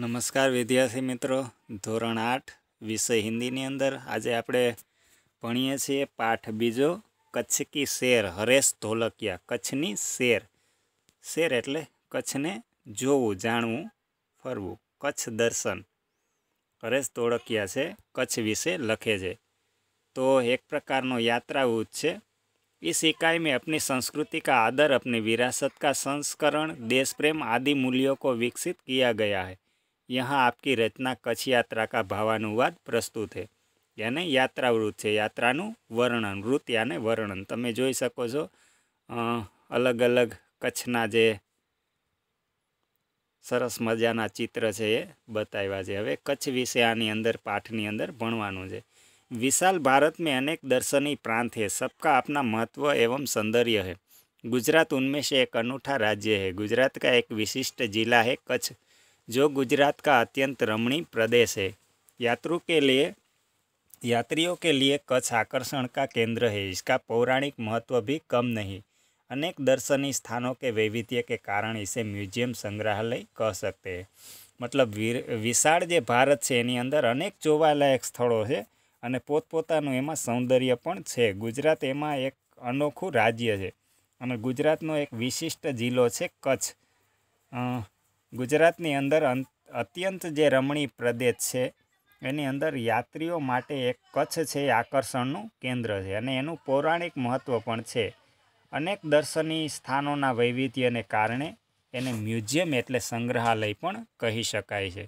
નમસ્કાર વિદ્યાર્થી મિત્રો ધોરણ આઠ વિષય હિન્દીની અંદર આજે આપણે ભણીએ છીએ પાઠ બીજો કચ્છ કી શેર હરેશ ધોલકિયા કચ્છની શેર શેર એટલે કચ્છને જોવું જાણવું ફરવું કચ્છ દર્શન હરેશ ધોળકિયા છે કચ્છ વિશે લખે છે તો એક પ્રકારનો યાત્રાઉત છે इस इकाई में अपनी संस्कृति का आदर अपनी विरासत का संस्करण देश प्रेम आदि मूल्यों को विकसित किया गया है यहाँ आपकी रचना कच्छ यात्रा का भावानुवाद प्रस्तुत है યાને યાત્રાવૃત છે યાત્રાનું વર્ણન વૃત યાને વર્ણન તમે જોઈ શકો છો અલગ અલગ કચ્છના જે સરસ મજાના ચિત્ર છે એ બતાવ્યા છે હવે કચ્છ વિશે આની અંદર પાઠની અંદર ભણવાનું છે વિશાલ ભારત મેં અનેક દર્શની પ્રાંત है સબકા આપના महत्व एवं સૌંદર્ય है ગુજરાત उनमें એક एक રાજ્ય राज्य ગુજરાત કા એક વિશિષ્ટ જિલ્લા जिला કચ્છ जो गुजरात का अत्यंत रमणीय प्रदेश है यात्रु के लिए यात्रियों के लिए कच्छ आकर्षण का केंद्र है इसका पौराणिक महत्व भी कम नहीं अनेक दर्शनीय स्थानों के वैविध्य के कारण इसे म्यूजियम संग्रहालय कह सकते हैं મતલબ વિશાળ જે ભારત છે એની અંદર અનેક જોવાલાયક સ્થળો છે અને પોતપોતાનું એમાં સૌંદર્ય પણ છે ગુજરાત એમાં એક અનોખું રાજ્ય છે અને ગુજરાતનો એક વિશિષ્ટ જિલ્લો છે કચ્છ ગુજરાતની અંદર અત્યંત જે રમણીય પ્રદેશ છે એની અંદર યાત્રીઓ માટે એક કચ્છ છે એ આકર્ષણનું કેન્દ્ર છે અને એનું પૌરાણિક મહત્ત્વ પણ છે અનેક દર્શનીય સ્થાનોના વૈવિધ્યને કારણે એને મ્યુઝિયમ એટલે સંગ્રહાલય પણ કહી શકાય છે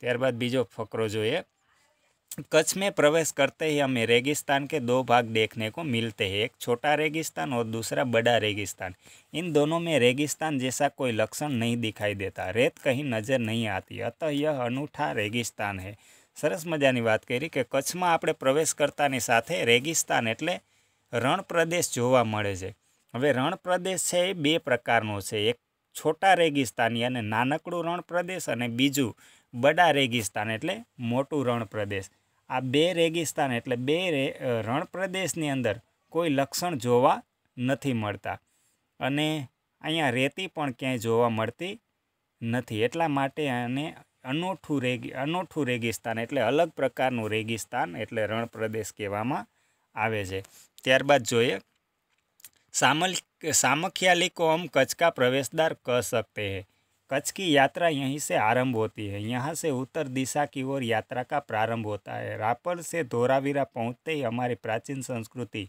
ત્યારબાદ બીજો ફકરો જોઈએ कच्छ में प्रवेश करते ही हमें रेगिस्तान के दो भाग देखने को मिलते हैं एक छोटा रेगिस्तान और दूसरा बड़ा रेगिस्तान इन दोनों में रेगिस्तान जैसा कोई लक्षण नहीं दिखाई देता रेत कहीं नज़र नहीं आती अतः यह अनूठा रेगिस्तान है સરસ મજાની વાત કરી કે કચ્છમાં આપણે પ્રવેશ કરતાની સાથે રેગિસ્તાન એટલે રણ પ્રદેશ જોવા મળે છે હવે રણ પ્રદેશ છે એ બે પ્રકારનો છે એક છોટા રેગિસ્તાની અને નાનકડું રણ પ્રદેશ અને બીજું બડા રેગિસ્તાન એટલે મોટું રણ પ્રદેશ આ બે રેગિસ્તાન એટલે બે રણપ્રદેશની અંદર કોઈ લક્ષણ જોવા નથી મળતા અને અહીંયા રેતી પણ ક્યાંય જોવા મળતી નથી એટલા માટે અને અનોઠું રેગી અનોઠું રેગિસ્તાન એટલે અલગ પ્રકારનું રેગિસ્તાન એટલે રણપ્રદેશ કહેવામાં આવે છે ત્યારબાદ જોઈએ સામલ સામખ્યાલી કોમ કચકા પ્રવેશદાર ક શકતે હૈ कच्छ की यात्रा यहीं से आरंभ होती है यहाँ से उत्तर दिशा की ओर यात्रा का प्रारंभ होता है रापर से धोरावीरा पहुँचते ही हमारी प्राचीन संस्कृति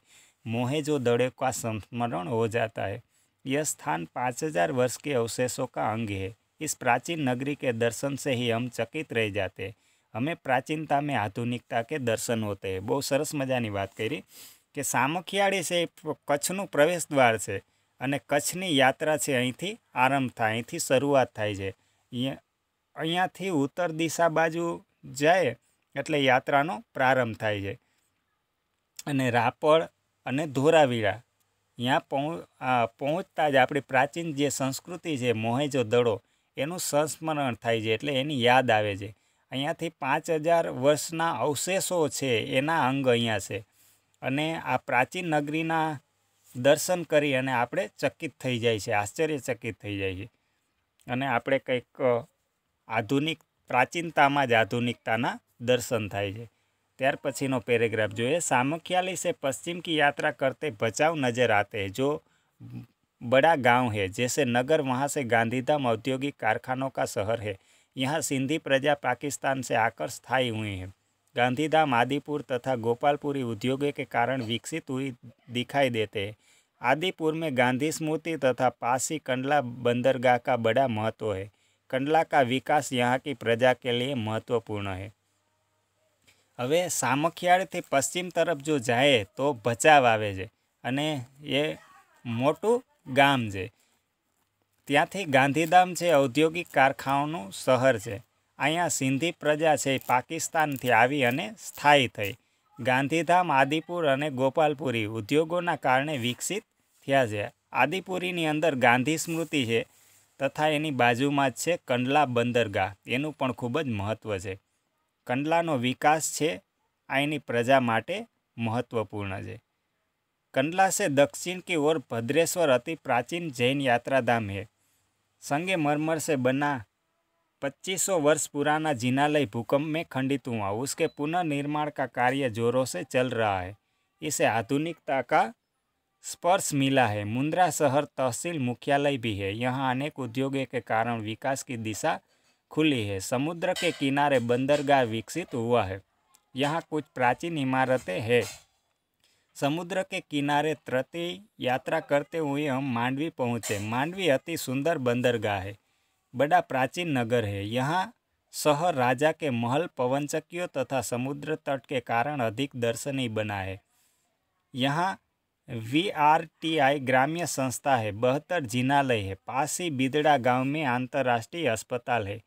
मोहेजो दड़े का संस्मरण हो जाता है यह स्थान पाँच हजार वर्ष के अवशेषों का अंग है इस प्राचीन नगरी के दर्शन से ही हम चकित रह जाते हैं हमें प्राचीनता में आधुनिकता के दर्शन होते हैं बहुत सरस मजा વાત बात करी कि છે से કચ્છનું प्रवेश द्वार છે અને કચ્છની યાત્રા છે અહીંથી આરંભ થાય અહીંથી શરૂઆત થાય છે અહીંયા અહીંયાથી ઉત્તર દિશા બાજુ જાય એટલે યાત્રાનો પ્રારંભ થાય છે અને રાપર અને ધોરાવીરા અહીંયા પહોંચતા જ આપણી પ્રાચીન જે સંસ્કૃતિ છે મોહેજો દડો એનું સંસ્મરણ થાય છે એટલે એની યાદ આવે છે અહીંયાથી પાંચ હજાર વર્ષના અવશેષો છે એના અંગ અહીંયા છે અને આ પ્રાચીન નગરીના દર્શન કરી અને આપણે ચકિત થઈ જાય છે આશ્ચર્યચકિત થઈ જાય છે અને આપણે કંઈક આધુનિક પ્રાચીનતામાં જ આધુનિકતાના દર્શન થાય છે ત્યાર પછીનો પેરેગ્રાફ જોઈએ સામખ્याली से पश्चिम की यात्रा करते बचाव नजर आते हैं जो बड़ा गांव है जैसे नगर वहां से गांधीधाम औद्योगिक कारखानों का शहर है यहाँ सिंधी प्रजा पाकिस्तान से आकर स्थायी हुई है गांधीधाम आदिपुर तथा गोपालपुरी उद्योगों के कारण विकसित हुई दिखाई देते हैं आदिपुर में गांधी स्मृति तथा पासी कंडला बंदरगाह का बड़ा महत्व है कंडला का विकास यहाँ की प्रजा के लिए महत्वपूर्ण है હવે સામખિયાળથી પશ્ચિમ તરફ જો જાય તો ભચાવ આવે છે અને એ મોટું ગામ છે ત્યાંથી ગાંધીધામ છે ઔદ્યોગિક કારખાનાનું શહેર છે અહીંયા સિંધી પ્રજા છે પાકિસ્તાનથી આવી અને સ્થાયી થઈ ગાંધીધામ આદિપુર અને ગોપાલપુરી ઉદ્યોગોના કારણે વિકસિત થયા છે આદિપુરીની અંદર ગાંધી સ્મૃતિ છે તથા એની બાજુમાં જ છે કંડલા બંદરગાહ એનું પણ ખૂબ જ મહત્ત્વ છે કંડલાનો વિકાસ છે અહીંની પ્રજા માટે મહત્ત્વપૂર્ણ છે કંડલા છે દક્ષિણ की ઓર ભદ્રેશ્વર અતિ પ્રાચીન જૈન યાત્રાધામ છે સંગે મરમર સે બના सौ वर्ष पुराना जिनालय भूकंप में खंडित हुआ उसके पुनर्निर्माण का कार्य जोरों से चल रहा है इसे आधुनिकता का स्पर्श मिला है मुंद्रा शहर तहसील मुख्यालय भी है यहाँ अनेक उद्योगों के कारण विकास की दिशा खुली है समुद्र के किनारे बंदरगाह विकसित हुआ है यहाँ कुछ प्राचीन इमारतें हैं समुद्र के किनारे तृतीय यात्रा करते हुए हम मांडवी पहुँचे मांडवी अति सुंदर बंदरगाह है बड़ा प्राचीन नगर है यहाँ शहर राजा के महल पवनचक्कियों तथा समुद्र तट के कारण अधिक दर्शनीय बना है यहाँ वी आर टी आई ग्राम्य संस्था है बहत्तर जिनालय है पास ही बिदड़ा गांव में अंतर्राष्ट्रीय अस्पताल है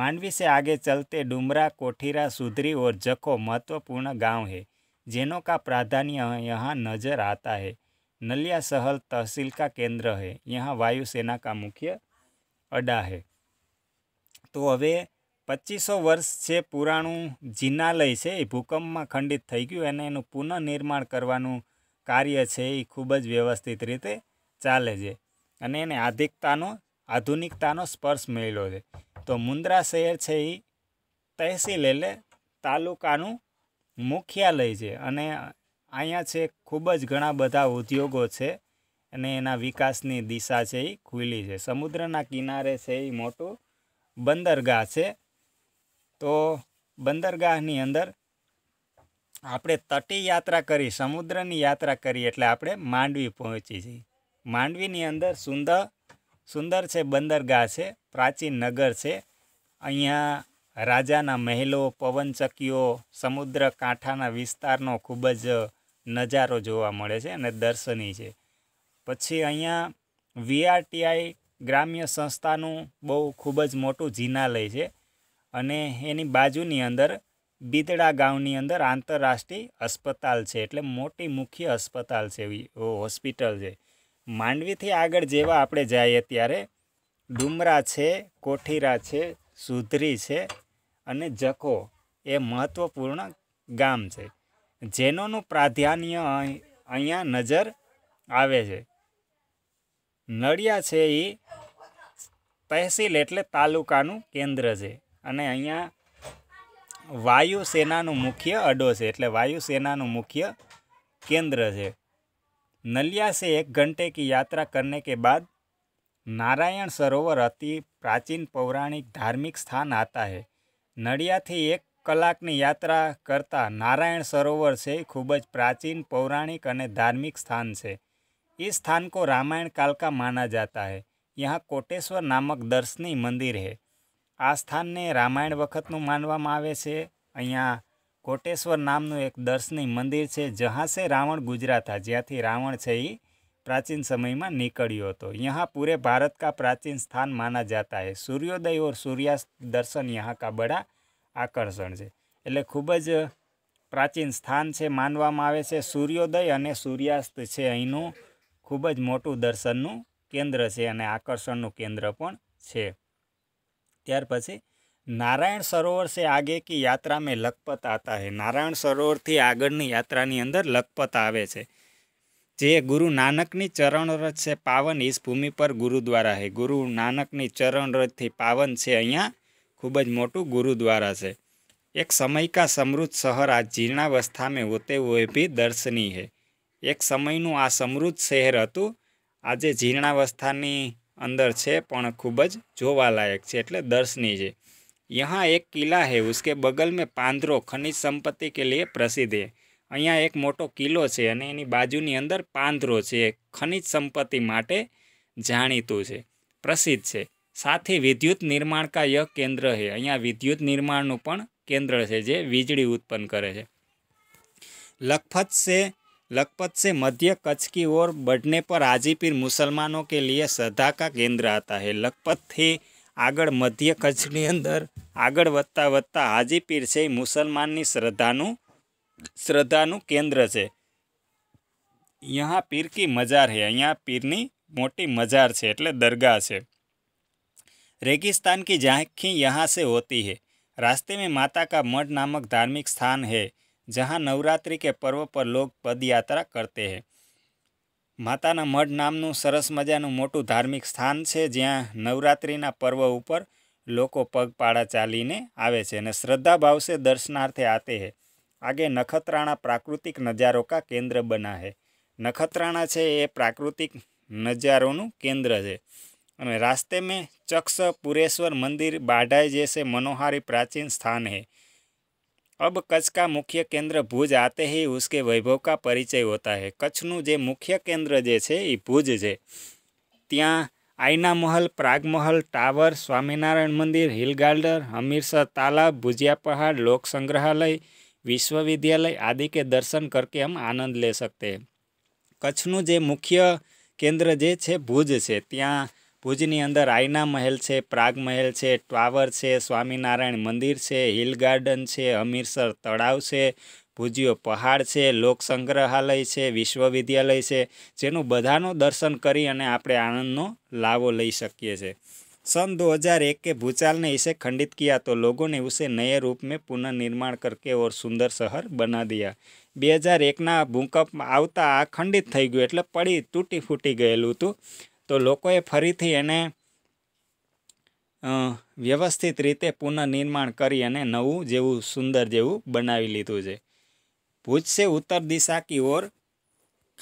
मांडवी से आगे चलते डुमरा कोठीरा सुधरी और जखो महत्वपूर्ण गांव है जिनों का प्राधान्य यहाँ नजर आता है नलिया सहल तहसील का केंद्र है यहाँ वायुसेना का मुख्य અડાહે તો હવે પચીસો વર્ષ છે પુરાણું જિનાલય છે એ ભૂકંપમાં ખંડિત થઈ ગયું અને એનું પુનઃનિર્માણ કરવાનું કાર્ય છે એ ખૂબ જ વ્યવસ્થિત રીતે ચાલે છે અને એને આધિકતાનો આધુનિકતાનો સ્પર્શ મળ્યો છે તો મુન્દ્રા શહેર છે એ તહેસીલ એટલે તાલુકાનું મુખ્યાલય છે અને અહીંયા છે ખૂબ જ ઘણા બધા ઉદ્યોગો છે અને એના વિકાસની દિશા છે એ ખુલ્લી છે સમુદ્રના કિનારે છે એ મોટું બંદરગાહ છે તો બંદરગાહની અંદર આપણે તટી યાત્રા કરી સમુદ્રની યાત્રા કરી એટલે આપણે માંડવી પહોંચી છીએ માંડવીની અંદર સુંદર સુંદર છે બંદરગાહ છે પ્રાચીન નગર છે અહીંયા રાજાના મહેલો પવનચક્કીઓ સમુદ્ર કાંઠાના વિસ્તારનો ખૂબ જ નજારો જોવા મળે છે અને દર્શની છે પછી અહીંયા વીઆરટીઆઈ ગ્રામ્ય સંસ્થાનું બહુ ખૂબ જ મોટું જિનાલય છે અને એની બાજુની અંદર બિદડા ગામની અંદર આંતરરાષ્ટ્રીય અસ્પતાલ છે એટલે મોટી મુખ્ય અસ્પતાલ છે હોસ્પિટલ છે માંડવીથી આગળ જેવા આપણે જઈએ ત્યારે ડુમરા છે કોઠીરા છે સુધરી છે અને જખો એ મહત્ત્વપૂર્ણ ગામ છે જેનોનું પ્રાધાન્ય અહીંયા નજર આવે છે નડિયા છે એ તહેસીલ એટલે તાલુકાનું કેન્દ્ર છે અને અહીંયા વાયુસેનાનું મુખ્ય અડો છે એટલે વાયુસેનાનું મુખ્ય કેન્દ્ર છે નલિયા સે એક ઘંટે કી યાત્રા કરને કે બાદ નારાયણ સરોવર અતિ પ્રાચીન પૌરાણિક ધાર્મિક સ્થાન આતા હે નડિયાથી એક કલાકની યાત્રા કરતા નારાયણ સરોવર છે ખૂબ જ પ્રાચીન પૌરાણિક અને ધાર્મિક સ્થાન છે इस स्थान को रामायण काल का माना जाता है यहाँ કોટેશ્વર નામક દર્શની મંદિર છે આ સ્થાનને રામાયણ વખતનું માનવામાં આવે છે અહીંયા કોટેશ્વર નામનું એક દર્શની મંદિર છે જહાં સે રાવણ ગુજરાત હા જ્યાંથી રાવણ છે એ પ્રાચીન સમયમાં નીકળ્યો હતો यहाँ પૂરે भारत का प्राचीन स्थान माना जाता है सूर्योदय और सूर्यास्त दर्शन यहाँ का बड़ा आकर्षण છે એટલે ખૂબ જ પ્રાચીન સ્થાન છે માનવામાં આવે છે સૂર્યોદય અને સૂર્યાસ્ત છે અહીંનું ખૂબ જ મોટું દર્શનનું કેન્દ્ર છે અને આકર્ષણનું કેન્દ્ર પણ છે ત્યાર પછી નારાયણ સરોવર છે આગે કે યાત્રા મેં લખપત આતા હે નારાયણ સરોવરથી આગળની યાત્રાની અંદર લખપત આવે છે જે ગુરુ નાનકની ચરણરથ છે પાવન ઈસ ભૂમિ પર ગુરુદ્વારા હે ગુરુ નાનકની ચરણરથથી પાવન છે અહીંયા ખૂબ જ મોટું ગુરુદ્વારા છે એક સમય કા સમૃદ્ધ શહર આ જીર્ણાવસ્થા મેં હોતે હોય ભી દર્શની હે એક સમયનું આ સમૃદ્ધ શહેર હતું આજે જીર્ણાવસ્થાની અંદર છે પણ ખૂબ જ જોવાલાયક છે એટલે દર્શનીય છે યહાં એક કિલ્લા હે उसके બગલ મેં પાંદરો ખનિજ સંપત્તિ કે લીએ પ્રસિદ્ધ હે અહીંયા એક મોટો કિલ્લો છે અને એની બાજુની અંદર પાંદરો છે ખનિજ સંપત્તિ માટે જાણીતું છે પ્રસિદ્ધ છે સાથે વિદ્યુત નિર્માણ કા યહ કેન્દ્ર હે અહીંયા વિદ્યુત નિર્માણનું પણ કેન્દ્ર છે જે વીજળી ઉત્પન્ન કરે છે લખપત સે लखपत से मध्य कच्छ की ओर बढ़ने पर आजीपीर मुसलमानों के लिए श्रद्धा का केंद्र आता है लखपतથી આગળ मध्य કચ્છની અંદર अंदर વધતા वत्ता, वत्ता છે से મુસલમાનની श्रद्धा श्रद्धा केन्द्र है यहाँ पीर की मज़ार है અહીંયા पीरनी मोटी मज़ार है एट दरगाह से रेगिस्तान की झांकी यहाँ से होती है रास्ते में माता का मठ नामक धार्मिक स्थान है जहाँ નવરાત્રિ કે પર્વ પર લોક પદયાત્રા કરતે હે માતાના મઢ નામનું સરસ મજાનું મોટું ધાર્મિક સ્થાન છે જ્યાં નવરાત્રિના પર્વ ઉપર લોકો પગપાળા ચાલીને આવે છે અને શ્રદ્ધા સે દર્શનાર્થે આતે હે આગે નખત્રાણા પ્રાકૃતિક નજારો કા કેન્દ્ર બના હે નખત્રાણા છે એ પ્રાકૃતિક નજારોનું કેન્દ્ર છે અને રાસ્તે મેં ચક્ષ પુરેશ્વર મંદિર બાઢાઈ જૈસે મનોહારી પ્રાચીન સ્થાન હે अब कच्छ का मुख्य केंद्र भुज आते ही उसके वैभव का परिचय होता है कच्छन जो मुख्य केंद्र ये भुज है त्या आईना महल प्राग महल टावर स्वामीनारायण मंदिर हिल गार्डन हमीरसर तालाब भुजिया पहाड़ लोक संग्रहालय विश्वविद्यालय आदि के दर्शन करके हम आनंद ले सकते हैं कच्छन जो मुख्य केंद्र जे भुज है त्या ભુજની અંદર આયના મહેલ છે પ્રાગ મહેલ છે ટાવર છે સ્વામિનારાયણ મંદિર છે હિલ ગાર્ડન છે હમીરસર તળાવ છે ભુજીઓ પહાડ છે લોક સંગ્રહાલય છે વિશ્વવિદ્યાલય છે જેનું બધાનું દર્શન કરી અને આપણે આનંદનો લાવો લઈ શકીએ છીએ સન દો હજાર भूचाल ने इसे खंडित किया तो लोगों ने उसे नए रूप में पुनर्निर्माण करके और સુંદર શહેર બના દિયા બે હજાર એકના ભૂકંપ આવતા આ ખંડિત થઈ ગયું એટલે પડી તૂટી ફૂટી ગયેલું હતું તો લોકોએ ફરીથી એને વ્યવસ્થિત રીતે પુનઃનિર્માણ કરી અને નવું જેવું સુંદર જેવું બનાવી લીધું છે ભુજ સે ઉત્તર દિશા કી ઓર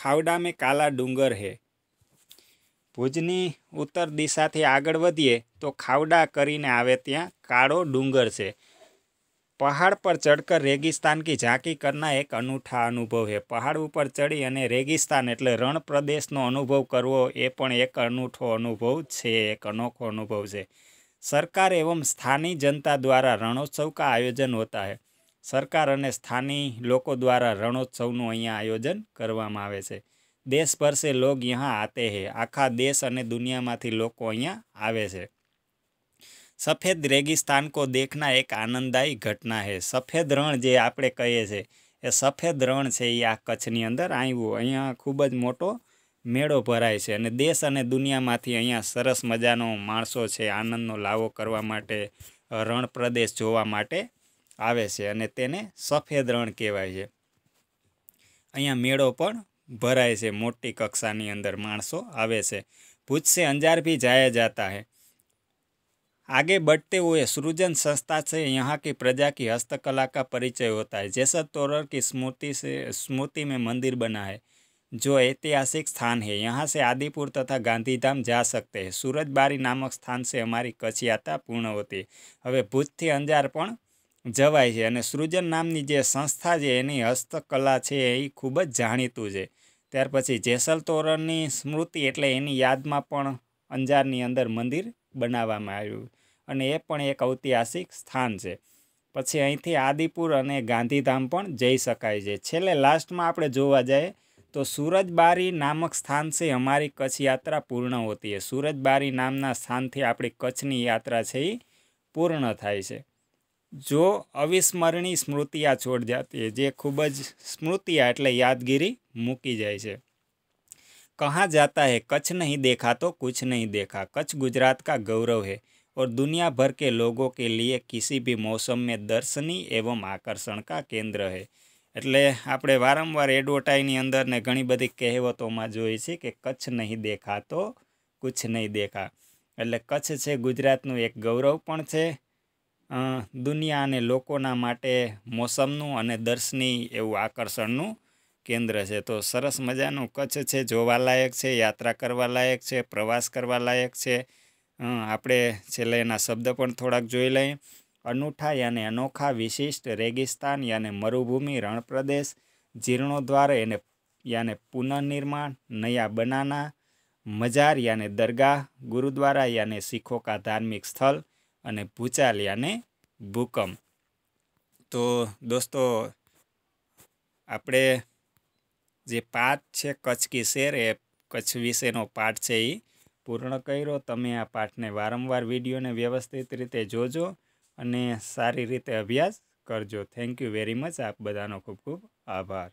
ખાવડા મેં કાલા ડુંગર હે ભુજની ઉત્તર દિશાથી આગળ વધીએ તો ખાવડા કરીને આવે ત્યાં કાળો ડુંગર છે પહાડ પર ચડકર રેગિસ્તાન કી ઝાંકી કરના એક અનૂઠા અનુભવ હે પહાડ ઉપર ચડી અને રેગિસ્તાન એટલે રણ પ્રદેશનો અનુભવ કરવો એ પણ એક અનૂઠો અનુભવ છે એક અનોખો અનુભવ છે સરકાર એવમ સ્થાનિક જનતા દ્વારા રણોત્સવ કા આયોજન હોતા હે સરકાર અને સ્થાનિક લોકો દ્વારા રણોત્સવનું અહીંયા આયોજન કરવામાં આવે છે દેશભર સે લોગ યહાં આતે હે આખા દેશ અને દુનિયામાંથી લોકો અહીંયા આવે છે સફેદ રેગિસ્તાનકો દેખના એક આનંદદાયી ઘટના છે સફેદ રણ જે આપણે કહીએ છીએ એ સફેદ રણ છે એ આ કચ્છની અંદર આવ્યું અહીંયા ખૂબ જ મોટો મેળો ભરાય છે અને દેશ અને દુનિયામાંથી અહીંયા સરસ મજાનો માણસો છે આનંદનો લાવો કરવા માટે રણ પ્રદેશ જોવા માટે આવે છે અને તેને સફેદ રણ કહેવાય છે અહીંયા મેળો પણ ભરાય છે મોટી કક્ષાની અંદર માણસો આવે છે ભૂજસે અંજાર ભી જાય જાતા હે आगे बढ़ते हुए सृजन संस्था से यहाँ की प्रजा की हस्तकला का परिचय होता है जैसा तोरर की स्मृति से स्मृति में मंदिर बना है जो ऐतिहासिक स्थान है यहाँ से आदिपुर तथा गांधीधाम जा सकते हैं सूरजबारी नामक स्थान से हमारी कच्छ यात्रा पूर्ण होती है હવે ભૂજથી અંજાર પણ જવાય છે અને સૃજન નામની જે સંસ્થા છે એની હસ્તકલા છે એ ખૂબ જ જાણીતું છે ત્યાર પછી જેસલ તોરણની સ્મૃતિ એટલે એની યાદમાં પણ અંજારની અંદર મંદિર બનાવવામાં આવ્યું અને એ પણ એક ઐતિહાસિક સ્થાન છે પછી અહીંથી આદિપુર અને ગાંધીધામ પણ જઈ શકાય છે છેલ્લે લાસ્ટમાં આપણે જોવા જઈએ તો સુરજબારી નામક સ્થાન છે અમારી કચ્છ યાત્રા પૂર્ણ હોતી છે સુરજબારી નામના સ્થાનથી આપણી કચ્છની યાત્રા છે એ પૂર્ણ થાય છે જો અવિસ્મરણીય સ્મૃતિયા છોડ જાતી જે ખૂબ જ સ્મૃતિયા એટલે યાદગીરી મૂકી જાય છે कहाँ जाता है कच्छ नहीं देखा तो कुछ नहीं देखा कच्छ गुजरात का गौरव है और दुनिया भर के लोगों के लिए किसी भी मौसम में दर्शनीय एवं आकर्षण का केंद्र है એટલે આપણે વારંવાર એડવર્ટાઈની અંદર ને ઘણી બધી કહેવતોમાં જોઈએ છીએ કે કચ્છ નહીં દેખા તો કુછ નહીં દેખા એટલે કચ્છ છે ગુજરાતનું એક ગૌરવ પણ છે દુનિયા અને લોકોના માટે મોસમનું અને દર્શની એવું આકર્ષણનું કેન્દ્ર છે તો સરસ મજાનું કચ્છ છે જોવાલાયક છે યાત્રા કરવાલાયક છે પ્રવાસ કરવાલાયક છે આપણે છેલ્લે એના શબ્દ પણ થોડાક જોઈ લઈએ અનૂઠા યાને અનોખા વિશિષ્ટ રેગિસ્તાન યાને મરુભૂમિ રણપ્રદેશ જીર્ણોદ્વાર એને યાને પુનઃનિર્માણ નયા બનાના મજાર યાને દરગાહ ગુરુદ્વારા યાને શીખો કા ધાર્મિક સ્થળ અને ભૂચાલ યાને ભૂકંપ તો દોસ્તો આપણે જે પાઠ છે કચ્છ કી શેર એ કચ્છ વિશેનો પાઠ છે એ પૂર્ણ કર્યો તમે આ પાઠને વારંવાર વિડીયોને વ્યવસ્થિત રીતે જોજો અને સારી રીતે અભ્યાસ કરજો થેન્ક યુ વેરી મચ આપ બધાનો ખૂબ ખૂબ આભાર